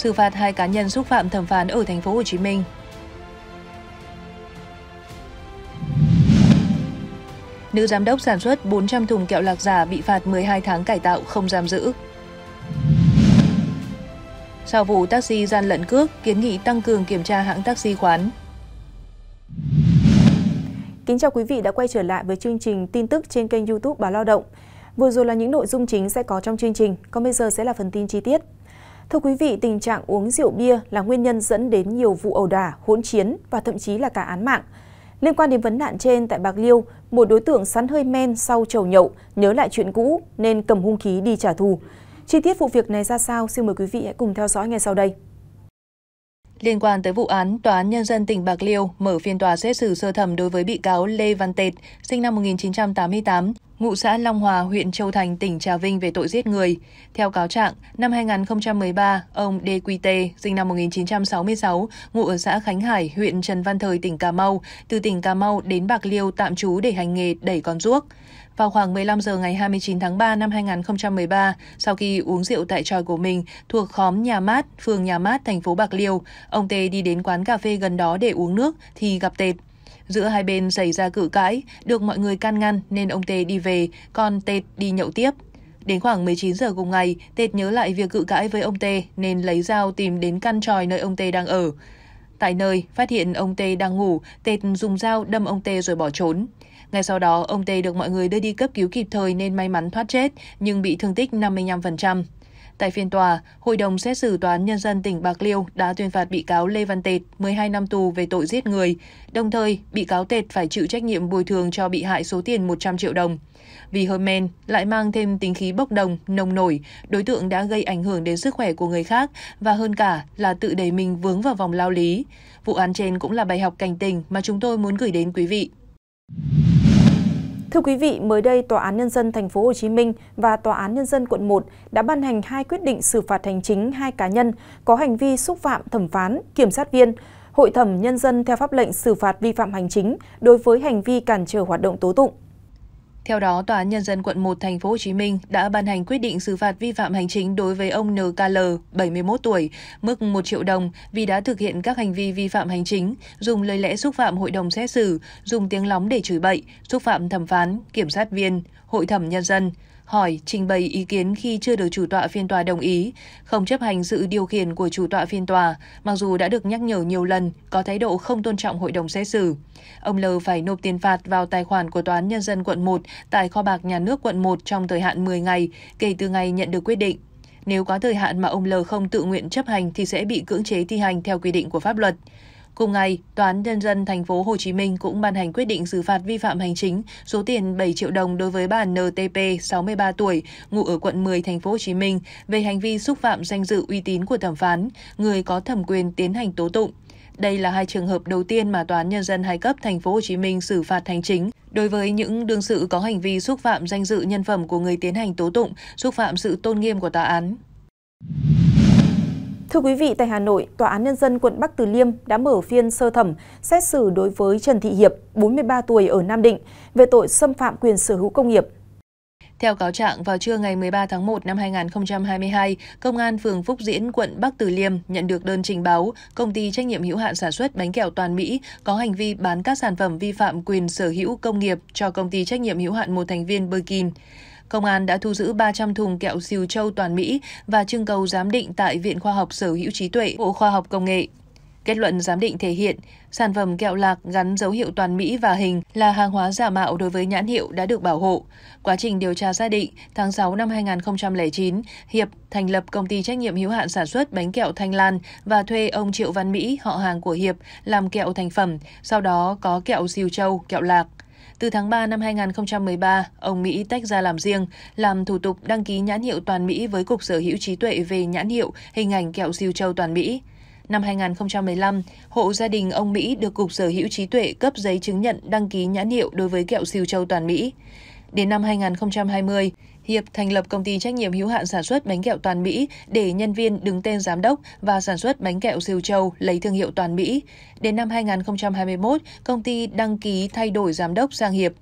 xử phạt hai cá nhân xúc phạm thẩm phán ở thành phố Hồ Chí Minh. Nữ giám đốc sản xuất 400 thùng kẹo lạc giả bị phạt 12 tháng cải tạo không giam giữ. Sau vụ taxi gian lận cước, kiến nghị tăng cường kiểm tra hãng taxi khoán. Kính chào quý vị đã quay trở lại với chương trình tin tức trên kênh YouTube Báo Lao động. Vừa rồi là những nội dung chính sẽ có trong chương trình, còn bây giờ sẽ là phần tin chi tiết. Thưa quý vị, tình trạng uống rượu bia là nguyên nhân dẫn đến nhiều vụ ẩu đả, hỗn chiến và thậm chí là cả án mạng. Liên quan đến vấn nạn trên tại Bạc Liêu, một đối tượng sắn hơi men sau chầu nhậu nhớ lại chuyện cũ nên cầm hung khí đi trả thù. Chi tiết vụ việc này ra sao, xin mời quý vị hãy cùng theo dõi ngay sau đây. Liên quan tới vụ án, Tòa án Nhân dân tỉnh Bạc Liêu mở phiên tòa xét xử sơ thẩm đối với bị cáo Lê Văn Tệt, sinh năm 1988, ngụ xã Long Hòa, huyện Châu Thành, tỉnh Trà Vinh về tội giết người. Theo cáo trạng, năm 2013, ông DQT, sinh năm 1966, ngụ ở xã Khánh Hải, huyện Trần Văn Thời, tỉnh Cà Mau, từ tỉnh Cà Mau đến Bạc Liêu tạm trú để hành nghề đẩy con ruốc. Vào khoảng 15 giờ ngày 29 tháng 3 năm 2013, sau khi uống rượu tại tròi của mình thuộc khóm Nhà Mát, phường Nhà Mát, thành phố Bạc Liêu, ông T. đi đến quán cà phê gần đó để uống nước thì gặp Tệt. Giữa hai bên xảy ra cự cãi, được mọi người can ngăn nên ông Tê đi về, còn Tê đi nhậu tiếp. Đến khoảng 19 giờ cùng ngày, Tết nhớ lại việc cự cãi với ông Tê nên lấy dao tìm đến căn tròi nơi ông Tê đang ở. Tại nơi, phát hiện ông Tê đang ngủ, Tết dùng dao đâm ông Tê rồi bỏ trốn. Ngay sau đó, ông Tê được mọi người đưa đi cấp cứu kịp thời nên may mắn thoát chết, nhưng bị thương tích 55%. Tại phiên tòa, Hội đồng xét xử Tòa án Nhân dân tỉnh Bạc Liêu đã tuyên phạt bị cáo Lê Văn Tệt 12 năm tù về tội giết người. Đồng thời, bị cáo Tệt phải chịu trách nhiệm bồi thường cho bị hại số tiền 100 triệu đồng. Vì hơi men lại mang thêm tính khí bốc đồng, nồng nổi, đối tượng đã gây ảnh hưởng đến sức khỏe của người khác và hơn cả là tự đẩy mình vướng vào vòng lao lý. Vụ án trên cũng là bài học cảnh tình mà chúng tôi muốn gửi đến quý vị. Thưa quý vị, mới đây Tòa án Nhân dân tp HCM và Tòa án Nhân dân quận 1 đã ban hành hai quyết định xử phạt hành chính hai cá nhân có hành vi xúc phạm thẩm phán, kiểm sát viên, hội thẩm nhân dân theo pháp lệnh xử phạt vi phạm hành chính đối với hành vi cản trở hoạt động tố tụng. Theo đó, Tòa án Nhân dân quận 1 Thành phố Hồ Chí Minh đã ban hành quyết định xử phạt vi phạm hành chính đối với ông NKL, 71 tuổi, mức 1 triệu đồng vì đã thực hiện các hành vi vi phạm hành chính, dùng lời lẽ xúc phạm hội đồng xét xử, dùng tiếng lóng để chửi bậy, xúc phạm thẩm phán, kiểm sát viên, hội thẩm nhân dân hỏi, trình bày ý kiến khi chưa được chủ tọa phiên tòa đồng ý, không chấp hành sự điều khiển của chủ tọa phiên tòa, mặc dù đã được nhắc nhở nhiều lần, có thái độ không tôn trọng hội đồng xét xử. Ông L phải nộp tiền phạt vào tài khoản của Tòa án Nhân dân quận 1 tại kho bạc nhà nước quận 1 trong thời hạn 10 ngày kể từ ngày nhận được quyết định. Nếu quá thời hạn mà ông L không tự nguyện chấp hành thì sẽ bị cưỡng chế thi hành theo quy định của pháp luật. Cùng ngày, Tòa án Nhân dân thành phố Hồ Chí Minh cũng ban hành quyết định xử phạt vi phạm hành chính số tiền 7 triệu đồng đối với bà NTP, 63 tuổi, ngụ ở quận 10 thành phố Hồ Chí Minh về hành vi xúc phạm danh dự uy tín của thẩm phán, người có thẩm quyền tiến hành tố tụng. Đây là hai trường hợp đầu tiên mà tòa án nhân dân hai cấp thành phố Hồ Chí Minh xử phạt hành chính đối với những đương sự có hành vi xúc phạm danh dự nhân phẩm của người tiến hành tố tụng, xúc phạm sự tôn nghiêm của tòa án. Thưa quý vị, tại Hà Nội, Tòa án Nhân dân quận Bắc Từ Liêm đã mở phiên sơ thẩm xét xử đối với Trần Thị Hiệp, 43 tuổi ở Nam Định, về tội xâm phạm quyền sở hữu công nghiệp. Theo cáo trạng, vào trưa ngày 13 tháng 1 năm 2022, Công an phường Phúc Diễn, quận Bắc Từ Liêm nhận được đơn trình báo công ty trách nhiệm hữu hạn sản xuất bánh kẹo toàn Mỹ có hành vi bán các sản phẩm vi phạm quyền sở hữu công nghiệp cho công ty trách nhiệm hữu hạn một thành viên Birkin. Công an đã thu giữ 300 thùng kẹo siêu châu toàn Mỹ và trưng cầu giám định tại Viện Khoa học Sở hữu trí tuệ Bộ Khoa học Công nghệ. Kết luận giám định thể hiện, sản phẩm kẹo lạc gắn dấu hiệu toàn Mỹ và hình là hàng hóa giả mạo đối với nhãn hiệu đã được bảo hộ. Quá trình điều tra xác định, tháng 6 năm 2009, Hiệp thành lập công ty trách nhiệm hiếu hạn sản xuất bánh kẹo Thanh Lan và thuê ông Triệu Văn Mỹ, họ hàng của Hiệp, làm kẹo thành phẩm, sau đó có kẹo siêu châu, kẹo lạc. Từ tháng 3 năm 2013, ông Mỹ tách ra làm riêng, làm thủ tục đăng ký nhãn hiệu toàn Mỹ với Cục Sở hữu trí tuệ về nhãn hiệu, hình ảnh kẹo siêu châu toàn Mỹ. Năm 2015, hộ gia đình ông Mỹ được Cục Sở hữu trí tuệ cấp giấy chứng nhận đăng ký nhãn hiệu đối với kẹo siêu châu toàn Mỹ. Đến năm 2020, Hiệp thành lập công ty trách nhiệm hữu hạn sản xuất bánh kẹo toàn Mỹ để nhân viên đứng tên giám đốc và sản xuất bánh kẹo siêu châu lấy thương hiệu toàn Mỹ. Đến năm 2021, công ty đăng ký thay đổi giám đốc sang Hiệp.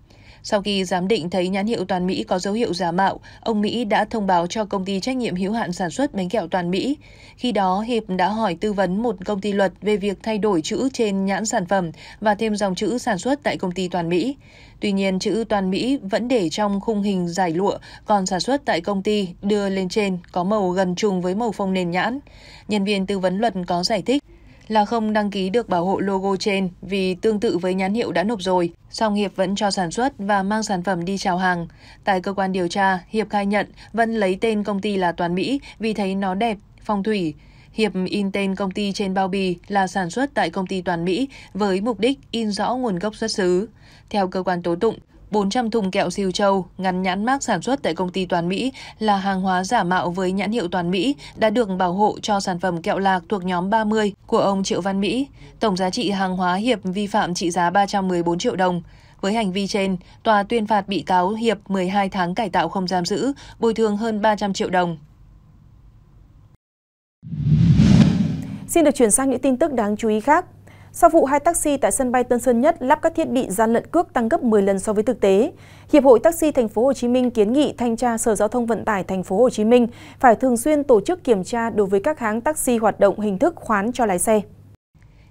Sau khi giám định thấy nhãn hiệu Toàn Mỹ có dấu hiệu giả mạo, ông Mỹ đã thông báo cho công ty trách nhiệm hữu hạn sản xuất bánh kẹo Toàn Mỹ. Khi đó, Hiệp đã hỏi tư vấn một công ty luật về việc thay đổi chữ trên nhãn sản phẩm và thêm dòng chữ sản xuất tại công ty Toàn Mỹ. Tuy nhiên, chữ Toàn Mỹ vẫn để trong khung hình giải lụa, còn sản xuất tại công ty đưa lên trên có màu gần trùng với màu phông nền nhãn. Nhân viên tư vấn luật có giải thích là không đăng ký được bảo hộ logo trên vì tương tự với nhãn hiệu đã nộp rồi, song Hiệp vẫn cho sản xuất và mang sản phẩm đi chào hàng. Tại cơ quan điều tra, Hiệp khai nhận vẫn lấy tên công ty là Toàn Mỹ vì thấy nó đẹp, phong thủy. Hiệp in tên công ty trên bao bì là sản xuất tại công ty Toàn Mỹ với mục đích in rõ nguồn gốc xuất xứ. Theo cơ quan tố tụng, 400 thùng kẹo siêu châu ngắn nhãn mác sản xuất tại công ty Toàn Mỹ là hàng hóa giả mạo với nhãn hiệu Toàn Mỹ đã được bảo hộ cho sản phẩm kẹo lạc thuộc nhóm 30 của ông Triệu Văn Mỹ. Tổng giá trị hàng hóa Hiệp vi phạm trị giá 314 triệu đồng. Với hành vi trên, tòa tuyên phạt bị cáo Hiệp 12 tháng cải tạo không giam giữ, bồi thường hơn 300 triệu đồng. Xin được chuyển sang những tin tức đáng chú ý khác. Sau vụ hai taxi tại sân bay Tân Sơn Nhất lắp các thiết bị gian lận cước tăng gấp 10 lần so với thực tế, Hiệp hội Taxi Thành phố Hồ Chí Minh kiến nghị thanh tra Sở Giao thông Vận tải Thành phố Hồ Chí Minh phải thường xuyên tổ chức kiểm tra đối với các hãng taxi hoạt động hình thức khoán cho lái xe.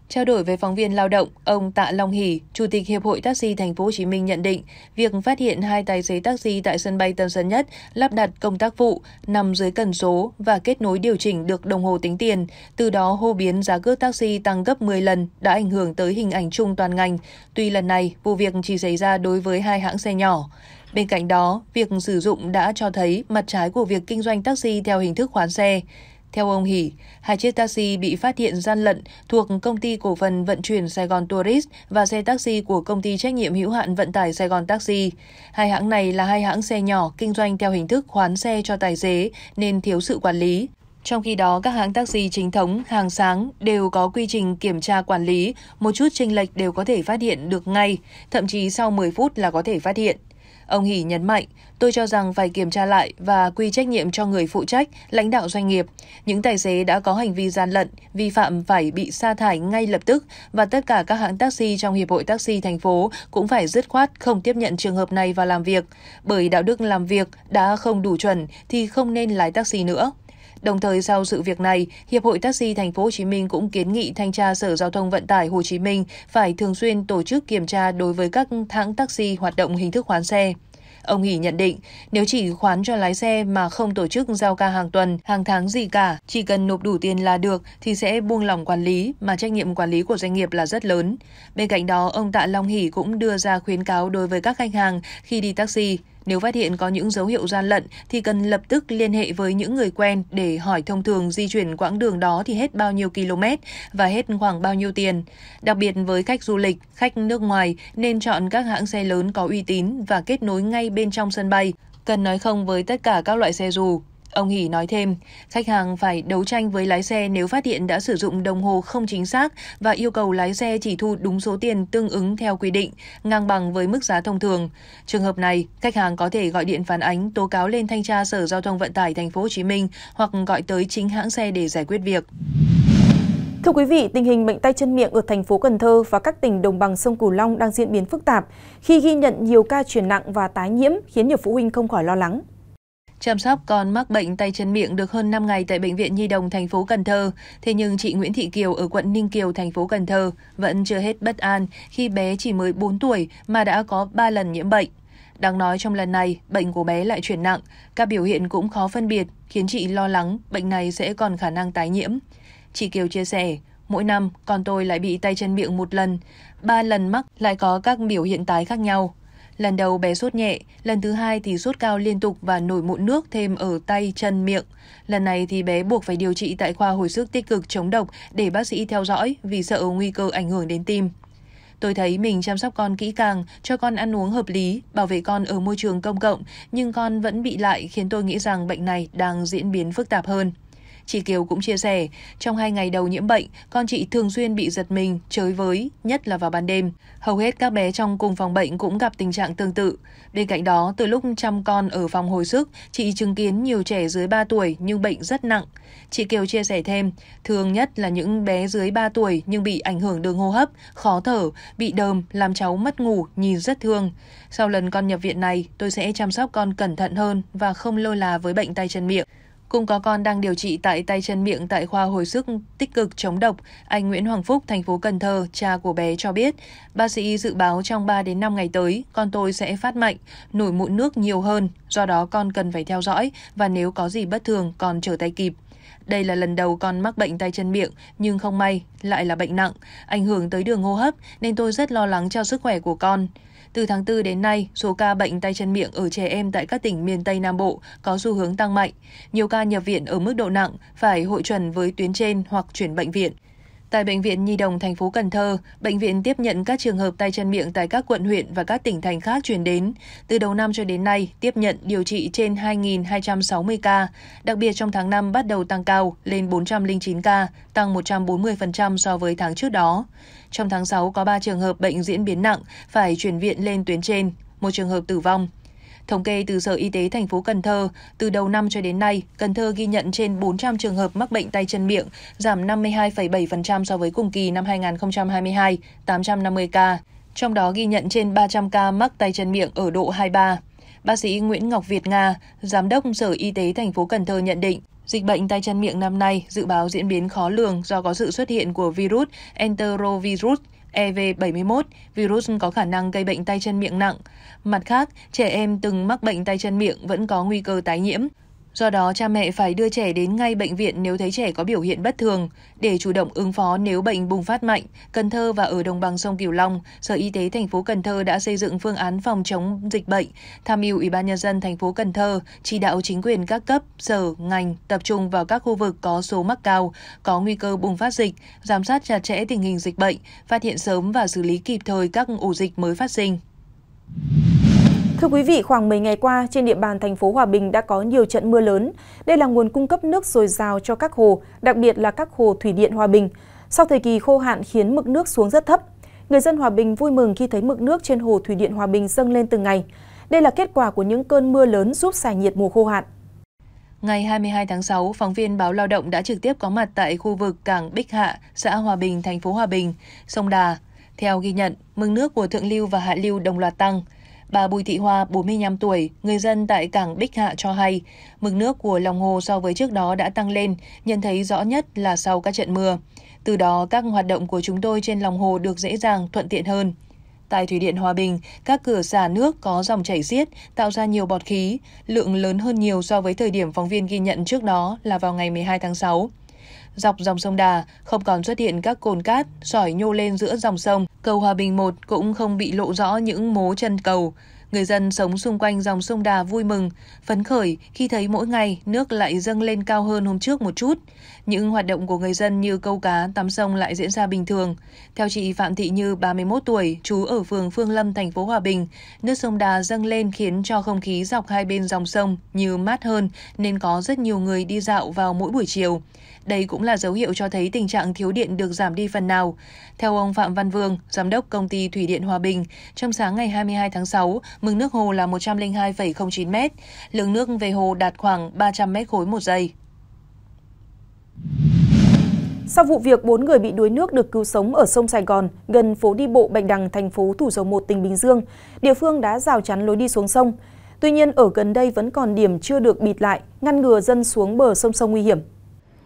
Trao đổi với phóng viên lao động, ông Tạ Long Hỷ, Chủ tịch Hiệp hội Taxi Thành phố Hồ Chí Minh nhận định, việc phát hiện hai tài xế taxi tại sân bay Tân Sơn Nhất lắp đặt công tác phụ nằm dưới cần số và kết nối điều chỉnh được đồng hồ tính tiền, từ đó hô biến giá cước taxi tăng gấp 10 lần đã ảnh hưởng tới hình ảnh chung toàn ngành. Tuy lần này, vụ việc chỉ xảy ra đối với hai hãng xe nhỏ. Bên cạnh đó, việc sử dụng đã cho thấy mặt trái của việc kinh doanh taxi theo hình thức khoán xe. Theo ông Hỷ, hai chiếc taxi bị phát hiện gian lận thuộc công ty cổ phần vận chuyển Sài Gòn Tourist và xe taxi của công ty trách nhiệm hữu hạn vận tải Sài Gòn Taxi. Hai hãng này là hai hãng xe nhỏ kinh doanh theo hình thức khoán xe cho tài xế nên thiếu sự quản lý. Trong khi đó, các hãng taxi chính thống, hàng sáng đều có quy trình kiểm tra quản lý, một chút chênh lệch đều có thể phát hiện được ngay, thậm chí sau 10 phút là có thể phát hiện. Ông Hỷ nhấn mạnh, Tôi cho rằng phải kiểm tra lại và quy trách nhiệm cho người phụ trách, lãnh đạo doanh nghiệp. Những tài xế đã có hành vi gian lận, vi phạm phải bị sa thải ngay lập tức và tất cả các hãng taxi trong Hiệp hội Taxi thành phố cũng phải dứt khoát không tiếp nhận trường hợp này vào làm việc. Bởi đạo đức làm việc đã không đủ chuẩn thì không nên lái taxi nữa. Đồng thời sau sự việc này, Hiệp hội Taxi Thành phố Hồ Chí Minh cũng kiến nghị thanh tra Sở Giao thông Vận tải Hồ Chí Minh phải thường xuyên tổ chức kiểm tra đối với các hãng taxi hoạt động hình thức khoán xe. Ông Hỷ nhận định, nếu chỉ khoán cho lái xe mà không tổ chức giao ca hàng tuần, hàng tháng gì cả, chỉ cần nộp đủ tiền là được thì sẽ buông lỏng quản lý mà trách nhiệm quản lý của doanh nghiệp là rất lớn. Bên cạnh đó, ông Tạ Long Hỷ cũng đưa ra khuyến cáo đối với các khách hàng khi đi taxi nếu phát hiện có những dấu hiệu gian lận thì cần lập tức liên hệ với những người quen để hỏi thông thường di chuyển quãng đường đó thì hết bao nhiêu km và hết khoảng bao nhiêu tiền. Đặc biệt với khách du lịch, khách nước ngoài nên chọn các hãng xe lớn có uy tín và kết nối ngay bên trong sân bay. Cần nói không với tất cả các loại xe dù, Ông Hỷ nói thêm, khách hàng phải đấu tranh với lái xe nếu phát hiện đã sử dụng đồng hồ không chính xác và yêu cầu lái xe chỉ thu đúng số tiền tương ứng theo quy định, ngang bằng với mức giá thông thường. Trường hợp này, khách hàng có thể gọi điện phản ánh, tố cáo lên thanh tra Sở Giao thông Vận tải Thành phố Hồ Chí Minh hoặc gọi tới chính hãng xe để giải quyết việc. Thưa quý vị, tình hình bệnh tay chân miệng ở thành phố Cần Thơ và các tỉnh đồng bằng sông Cửu Long đang diễn biến phức tạp khi ghi nhận nhiều ca chuyển nặng và tái nhiễm khiến nhiều phụ huynh không khỏi lo lắng. Chăm sóc con mắc bệnh tay chân miệng được hơn 5 ngày tại bệnh viện Nhi đồng thành phố Cần Thơ, thế nhưng chị Nguyễn Thị Kiều ở quận Ninh Kiều thành phố Cần Thơ vẫn chưa hết bất an khi bé chỉ mới 4 tuổi mà đã có 3 lần nhiễm bệnh. Đáng nói trong lần này, bệnh của bé lại chuyển nặng, các biểu hiện cũng khó phân biệt, khiến chị lo lắng bệnh này sẽ còn khả năng tái nhiễm. Chị Kiều chia sẻ, mỗi năm con tôi lại bị tay chân miệng một lần, ba lần mắc lại có các biểu hiện tái khác nhau. Lần đầu bé sốt nhẹ, lần thứ hai thì sốt cao liên tục và nổi mụn nước thêm ở tay, chân, miệng. Lần này thì bé buộc phải điều trị tại khoa hồi sức tích cực chống độc để bác sĩ theo dõi vì sợ nguy cơ ảnh hưởng đến tim. Tôi thấy mình chăm sóc con kỹ càng, cho con ăn uống hợp lý, bảo vệ con ở môi trường công cộng, nhưng con vẫn bị lại khiến tôi nghĩ rằng bệnh này đang diễn biến phức tạp hơn. Chị Kiều cũng chia sẻ, trong hai ngày đầu nhiễm bệnh, con chị thường xuyên bị giật mình, chới với, nhất là vào ban đêm. Hầu hết các bé trong cùng phòng bệnh cũng gặp tình trạng tương tự. Bên cạnh đó, từ lúc chăm con ở phòng hồi sức, chị chứng kiến nhiều trẻ dưới 3 tuổi nhưng bệnh rất nặng. Chị Kiều chia sẻ thêm, thường nhất là những bé dưới 3 tuổi nhưng bị ảnh hưởng đường hô hấp, khó thở, bị đờm, làm cháu mất ngủ, nhìn rất thương. Sau lần con nhập viện này, tôi sẽ chăm sóc con cẩn thận hơn và không lơ là với bệnh tay chân miệng cùng có con đang điều trị tại tay chân miệng tại khoa hồi sức tích cực chống độc, anh Nguyễn Hoàng Phúc, thành phố Cần Thơ, cha của bé cho biết, bác sĩ dự báo trong 3 đến 5 ngày tới, con tôi sẽ phát mạnh, nổi mụn nước nhiều hơn, do đó con cần phải theo dõi và nếu có gì bất thường còn trở tay kịp. Đây là lần đầu con mắc bệnh tay chân miệng, nhưng không may, lại là bệnh nặng, ảnh hưởng tới đường hô hấp nên tôi rất lo lắng cho sức khỏe của con. Từ tháng 4 đến nay, số ca bệnh tay chân miệng ở trẻ em tại các tỉnh miền Tây Nam Bộ có xu hướng tăng mạnh. Nhiều ca nhập viện ở mức độ nặng phải hội chuẩn với tuyến trên hoặc chuyển bệnh viện. Tại bệnh viện Nhi đồng thành phố Cần Thơ, bệnh viện tiếp nhận các trường hợp tay chân miệng tại các quận huyện và các tỉnh thành khác chuyển đến. Từ đầu năm cho đến nay, tiếp nhận điều trị trên 2.260 ca, đặc biệt trong tháng 5 bắt đầu tăng cao lên 409 ca, tăng 140% so với tháng trước đó. Trong tháng 6 có 3 trường hợp bệnh diễn biến nặng phải chuyển viện lên tuyến trên, một trường hợp tử vong. Thống kê từ Sở Y tế thành phố Cần Thơ, từ đầu năm cho đến nay, Cần Thơ ghi nhận trên 400 trường hợp mắc bệnh tay chân miệng, giảm 52,7% so với cùng kỳ năm 2022, 850 ca. Trong đó ghi nhận trên 300 ca mắc tay chân miệng ở độ 23. Bác sĩ Nguyễn Ngọc Việt Nga, Giám đốc Sở Y tế thành phố Cần Thơ nhận định, Dịch bệnh tay chân miệng năm nay dự báo diễn biến khó lường do có sự xuất hiện của virus enterovirus EV71, virus có khả năng gây bệnh tay chân miệng nặng. Mặt khác, trẻ em từng mắc bệnh tay chân miệng vẫn có nguy cơ tái nhiễm. Do đó, cha mẹ phải đưa trẻ đến ngay bệnh viện nếu thấy trẻ có biểu hiện bất thường. Để chủ động ứng phó nếu bệnh bùng phát mạnh, Cần Thơ và ở đồng bằng sông Cửu Long, Sở Y tế thành phố Cần Thơ đã xây dựng phương án phòng chống dịch bệnh, tham mưu Ủy ban nhân dân thành phố Cần Thơ chỉ đạo chính quyền các cấp, sở, ngành tập trung vào các khu vực có số mắc cao, có nguy cơ bùng phát dịch, giám sát chặt chẽ tình hình dịch bệnh, phát hiện sớm và xử lý kịp thời các ổ dịch mới phát sinh. Thưa quý vị, khoảng 10 ngày qua, trên địa bàn thành phố Hòa Bình đã có nhiều trận mưa lớn. Đây là nguồn cung cấp nước dồi dào cho các hồ, đặc biệt là các hồ thủy điện Hòa Bình. Sau thời kỳ khô hạn khiến mực nước xuống rất thấp, người dân Hòa Bình vui mừng khi thấy mực nước trên hồ thủy điện Hòa Bình dâng lên từng ngày. Đây là kết quả của những cơn mưa lớn giúp xả nhiệt mùa khô hạn. Ngày 22 tháng 6, phóng viên báo Lao động đã trực tiếp có mặt tại khu vực cảng Bích Hạ, xã Hòa Bình, thành phố Hòa Bình, sông Đà. Theo ghi nhận, mực nước của thượng lưu và hạ lưu đồng loạt tăng – Bà Bùi Thị Hoa, 45 tuổi, người dân tại cảng Bích Hạ cho hay, mực nước của lòng hồ so với trước đó đã tăng lên, nhận thấy rõ nhất là sau các trận mưa. Từ đó, các hoạt động của chúng tôi trên lòng hồ được dễ dàng, thuận tiện hơn. Tại Thủy điện Hòa Bình, các cửa xả nước có dòng chảy xiết, tạo ra nhiều bọt khí, lượng lớn hơn nhiều so với thời điểm phóng viên ghi nhận trước đó là vào ngày 12 tháng 6 dọc dòng sông Đà không còn xuất hiện các cồn cát, sỏi nhô lên giữa dòng sông. Cầu Hòa Bình 1 cũng không bị lộ rõ những mố chân cầu. Người dân sống xung quanh dòng sông Đà vui mừng, phấn khởi khi thấy mỗi ngày nước lại dâng lên cao hơn hôm trước một chút. Những hoạt động của người dân như câu cá, tắm sông lại diễn ra bình thường. Theo chị Phạm Thị Như, 31 tuổi, trú ở phường Phương Lâm, thành phố Hòa Bình, nước sông Đà dâng lên khiến cho không khí dọc hai bên dòng sông như mát hơn nên có rất nhiều người đi dạo vào mỗi buổi chiều. Đây cũng là dấu hiệu cho thấy tình trạng thiếu điện được giảm đi phần nào. Theo ông Phạm Văn Vương, giám đốc công ty Thủy điện Hòa Bình, trong sáng ngày 22 tháng 6, mực nước hồ là 102,09 m, lượng nước về hồ đạt khoảng 300 m khối một giây. Sau vụ việc 4 người bị đuối nước được cứu sống ở sông Sài Gòn, gần phố đi bộ Bạch Đằng, thành phố Thủ Dầu Một, tỉnh Bình Dương, địa phương đã rào chắn lối đi xuống sông. Tuy nhiên, ở gần đây vẫn còn điểm chưa được bịt lại, ngăn ngừa dân xuống bờ sông sông nguy hiểm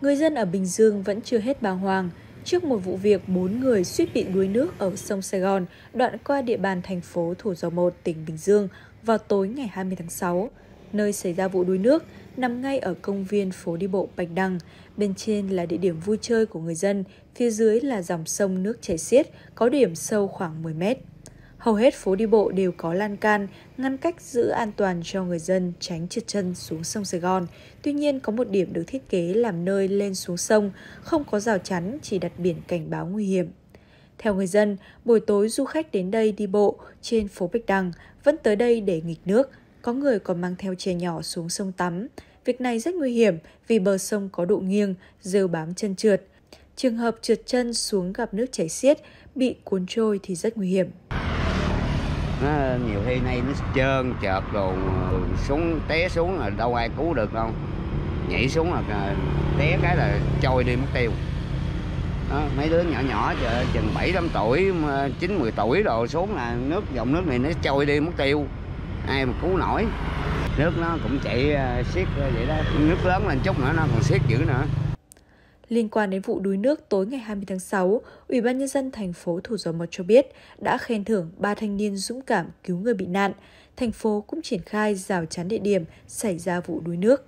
người dân ở Bình Dương vẫn chưa hết bàng hoàng trước một vụ việc 4 người suýt bị đuối nước ở sông Sài Gòn đoạn qua địa bàn thành phố Thủ Dầu Một, tỉnh Bình Dương vào tối ngày 20 tháng 6. Nơi xảy ra vụ đuối nước nằm ngay ở công viên phố đi bộ Bạch Đằng. Bên trên là địa điểm vui chơi của người dân, phía dưới là dòng sông nước chảy xiết, có điểm sâu khoảng 10 mét. Hầu hết phố đi bộ đều có lan can, ngăn cách giữ an toàn cho người dân tránh trượt chân xuống sông Sài Gòn. Tuy nhiên, có một điểm được thiết kế làm nơi lên xuống sông, không có rào chắn, chỉ đặt biển cảnh báo nguy hiểm. Theo người dân, buổi tối du khách đến đây đi bộ trên phố Bạch Đằng vẫn tới đây để nghịch nước. Có người còn mang theo chè nhỏ xuống sông tắm. Việc này rất nguy hiểm vì bờ sông có độ nghiêng, rêu bám chân trượt. Trường hợp trượt chân xuống gặp nước chảy xiết, bị cuốn trôi thì rất nguy hiểm nó nhiều khi nay nó trơn trợt rồi xuống té xuống là đâu ai cứu được đâu nhảy xuống là té cái là trôi đi mất tiêu đó, mấy đứa nhỏ nhỏ chừng bảy năm tuổi chín mười tuổi rồi xuống là nước dòng nước này nó trôi đi mất tiêu ai mà cứu nổi nước nó cũng chạy à, xiết à, vậy đó nước lớn lên chút nữa nó còn xiết dữ nữa Liên quan đến vụ đuối nước tối ngày 20 tháng 6, Ủy ban nhân dân thành phố Thủ Dầu Một cho biết đã khen thưởng ba thanh niên dũng cảm cứu người bị nạn. Thành phố cũng triển khai rào chắn địa điểm xảy ra vụ đuối nước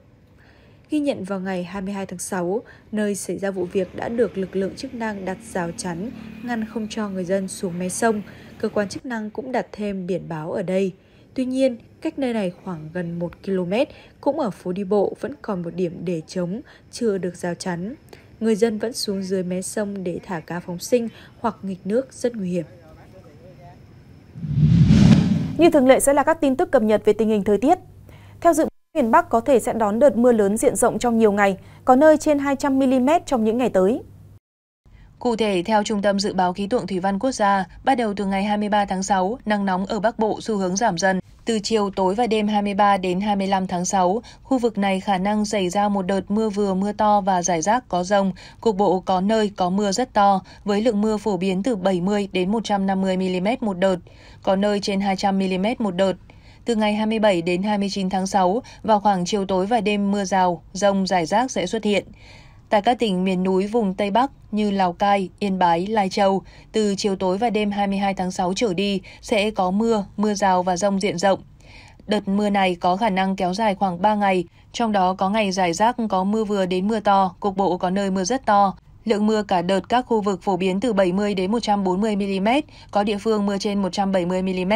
ghi nhận vào ngày 22 tháng 6, nơi xảy ra vụ việc đã được lực lượng chức năng đặt rào chắn, ngăn không cho người dân xuống mé sông. Cơ quan chức năng cũng đặt thêm biển báo ở đây. Tuy nhiên, cách nơi này khoảng gần 1 km, cũng ở phố đi bộ vẫn còn một điểm để chống chưa được rào chắn người dân vẫn xuống dưới mé sông để thả cá phóng sinh hoặc nghịch nước rất nguy hiểm. Như thường lệ sẽ là các tin tức cập nhật về tình hình thời tiết. Theo dự báo, miền Bắc có thể sẽ đón đợt mưa lớn diện rộng trong nhiều ngày, có nơi trên 200mm trong những ngày tới. Cụ thể, theo Trung tâm Dự báo Khí tượng Thủy văn Quốc gia, bắt đầu từ ngày 23 tháng 6, nắng nóng ở Bắc Bộ xu hướng giảm dần. Từ chiều tối và đêm 23 đến 25 tháng 6, khu vực này khả năng xảy ra một đợt mưa vừa mưa to và rải rác có rông, cục bộ có nơi có mưa rất to, với lượng mưa phổ biến từ 70 đến 150 mm một đợt, có nơi trên 200 mm một đợt. Từ ngày 27 đến 29 tháng 6, vào khoảng chiều tối và đêm mưa rào, rông rải rác sẽ xuất hiện. Tại các tỉnh miền núi vùng Tây Bắc như Lào Cai, Yên Bái, Lai Châu, từ chiều tối và đêm 22 tháng 6 trở đi sẽ có mưa, mưa rào và rông diện rộng. Đợt mưa này có khả năng kéo dài khoảng 3 ngày, trong đó có ngày giải rác có mưa vừa đến mưa to, cục bộ có nơi mưa rất to, Lượng mưa cả đợt các khu vực phổ biến từ 70 đến 140 mm, có địa phương mưa trên 170 mm.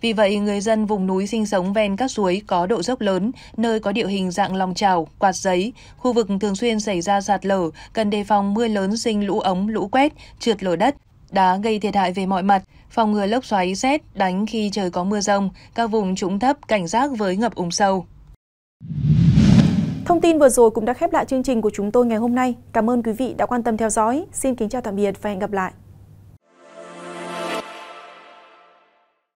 Vì vậy, người dân vùng núi sinh sống ven các suối có độ dốc lớn, nơi có địa hình dạng lòng trào, quạt giấy, khu vực thường xuyên xảy ra sạt lở, cần đề phòng mưa lớn sinh lũ ống, lũ quét, trượt lở đất, đá gây thiệt hại về mọi mặt, phòng ngừa lốc xoáy xét đánh khi trời có mưa rông, các vùng trũng thấp cảnh giác với ngập úng sâu. Thông tin vừa rồi cũng đã khép lại chương trình của chúng tôi ngày hôm nay. Cảm ơn quý vị đã quan tâm theo dõi. Xin kính chào tạm biệt và hẹn gặp lại.